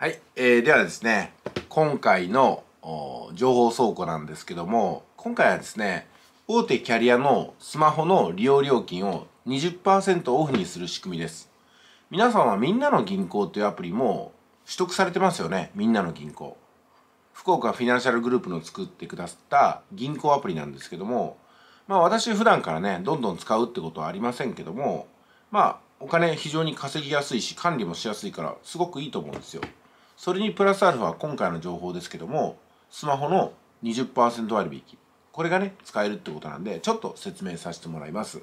はい、えー、ではですね今回の情報倉庫なんですけども今回はですね大手キャリアのスマホの利用料金を20%オフにする仕組みです皆さんはみんなの銀行というアプリも取得されてますよねみんなの銀行福岡フィナンシャルグループの作ってくださった銀行アプリなんですけどもまあ私普段からねどんどん使うってことはありませんけどもまあお金非常に稼ぎやすいし管理もしやすいからすごくいいと思うんですよそれにプラスアルファ今回の情報ですけどもスマホの20%割引これがね使えるってことなんでちょっと説明させてもらいます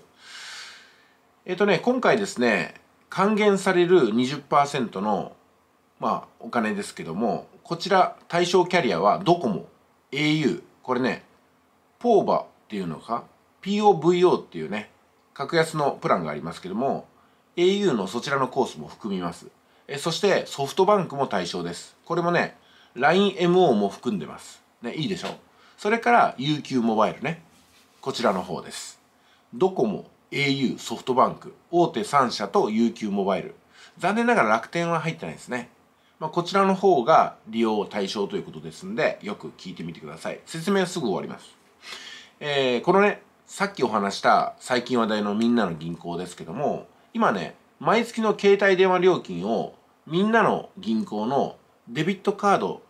えっ、ー、とね今回ですね還元される20%のまあお金ですけどもこちら対象キャリアはドコモ au これね POVA っていうのか POVO っていうね格安のプランがありますけども au のそちらのコースも含みますえそしてソフトバンクも対象ですこれもね LINEMO も含んでますねいいでしょそれから UQ モバイルねこちらの方ですドコモ au ソフトバンク大手3社と UQ モバイル残念ながら楽天は入ってないですね、まあ、こちらの方が利用対象ということですんでよく聞いてみてください説明はすぐ終わりますえー、このねさっきお話した最近話題のみんなの銀行ですけども今ね毎月の携帯電話料金をみんなの銀行のデビットカード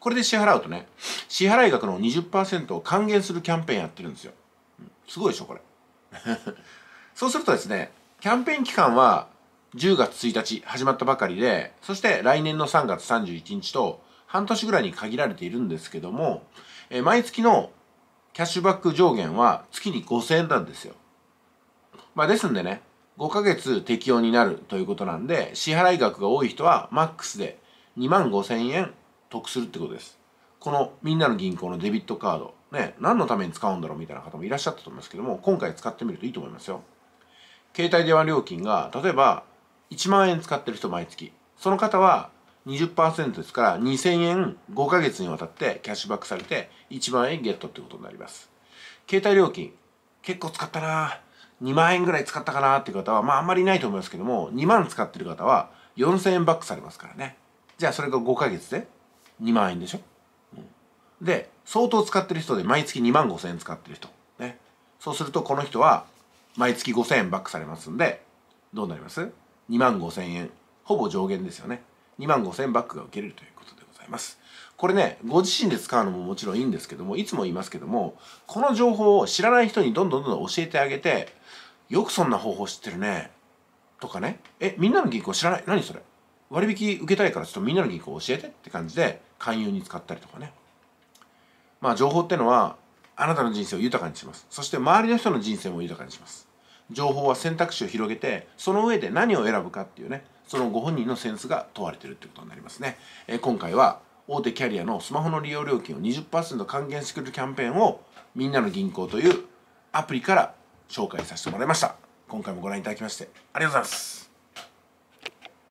これで支払うとね支払い額の20%を還元するキャンペーンやってるんですよすごいでしょこれ そうするとですねキャンペーン期間は10月1日始まったばかりでそして来年の3月31日と半年ぐらいに限られているんですけども、え毎月のキャッシュバック上限は月に5000円なんですよまあですんでね5ヶ月適用になるということなんで、支払額が多い人はマックスで2万5千円得するってことです。このみんなの銀行のデビットカード、ね、何のために使うんだろうみたいな方もいらっしゃったと思いますけども、今回使ってみるといいと思いますよ。携帯電話料金が、例えば1万円使ってる人毎月。その方は20%ですから2000円5ヶ月にわたってキャッシュバックされて1万円ゲットってことになります。携帯料金、結構使ったなぁ。2万円ぐらい使ったかなっていう方は、まああんまりないと思いますけども、2万使ってる方は4000円バックされますからね。じゃあそれが5ヶ月で2万円でしょ。うん、で、相当使ってる人で毎月2万5000円使ってる人。ね。そうするとこの人は毎月5000円バックされますんで、どうなります ?2 万5000円。ほぼ上限ですよね。2万5000円バックが受けれるということでいます。これね、ご自身で使うのももちろんいいんですけども、いつも言いますけども、この情報を知らない人にどんどんどんどん教えてあげて、よくそんな方法知ってるね。とかね、え、みんなの銀行知らない何それ割引受けたいからちょっとみんなの銀行教えてって感じで勧誘に使ったりとかね。まあ情報ってのはあなたの人生を豊かにします。そして周りの人の人生も豊かにします。情報は選択肢を広げてその上で何を選ぶかっていうねそのご本人のセンスが問われてるってことになりますね、えー、今回は大手キャリアのスマホの利用料金を20%還元してくれるキャンペーンをみんなの銀行というアプリから紹介させてもらいました今回もご覧いただきましてありがとうございます